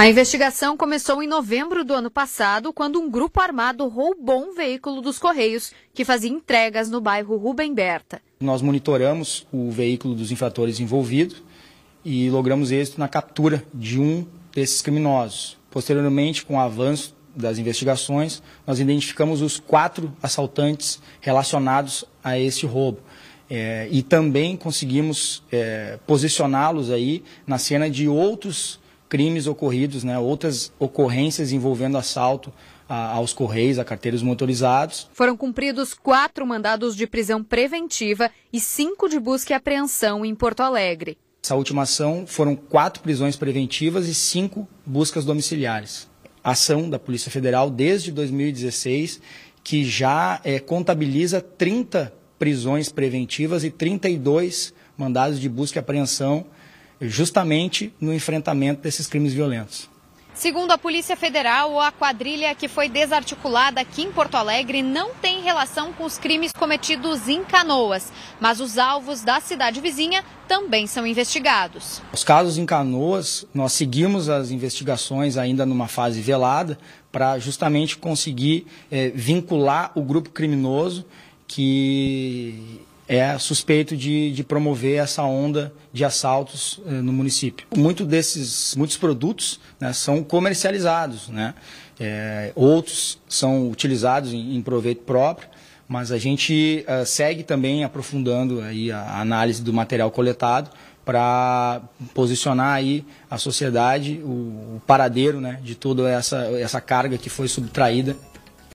A investigação começou em novembro do ano passado, quando um grupo armado roubou um veículo dos Correios que fazia entregas no bairro Rubem Berta. Nós monitoramos o veículo dos infratores envolvidos e logramos êxito na captura de um desses criminosos. Posteriormente, com o avanço das investigações, nós identificamos os quatro assaltantes relacionados a esse roubo. É, e também conseguimos é, posicioná-los aí na cena de outros crimes ocorridos, né, outras ocorrências envolvendo assalto a, aos correios, a carteiros motorizados. Foram cumpridos quatro mandados de prisão preventiva e cinco de busca e apreensão em Porto Alegre. Essa última ação foram quatro prisões preventivas e cinco buscas domiciliares. Ação da Polícia Federal desde 2016, que já é, contabiliza 30 prisões preventivas e 32 mandados de busca e apreensão justamente no enfrentamento desses crimes violentos. Segundo a Polícia Federal, a quadrilha que foi desarticulada aqui em Porto Alegre não tem relação com os crimes cometidos em Canoas, mas os alvos da cidade vizinha também são investigados. Os casos em Canoas, nós seguimos as investigações ainda numa fase velada para justamente conseguir é, vincular o grupo criminoso que é suspeito de, de promover essa onda de assaltos eh, no município. Muito desses, muitos produtos né, são comercializados, né? É, outros são utilizados em, em, proveito próprio, mas a gente uh, segue também aprofundando aí a análise do material coletado para posicionar aí a sociedade, o, o paradeiro né, de toda essa, essa carga que foi subtraída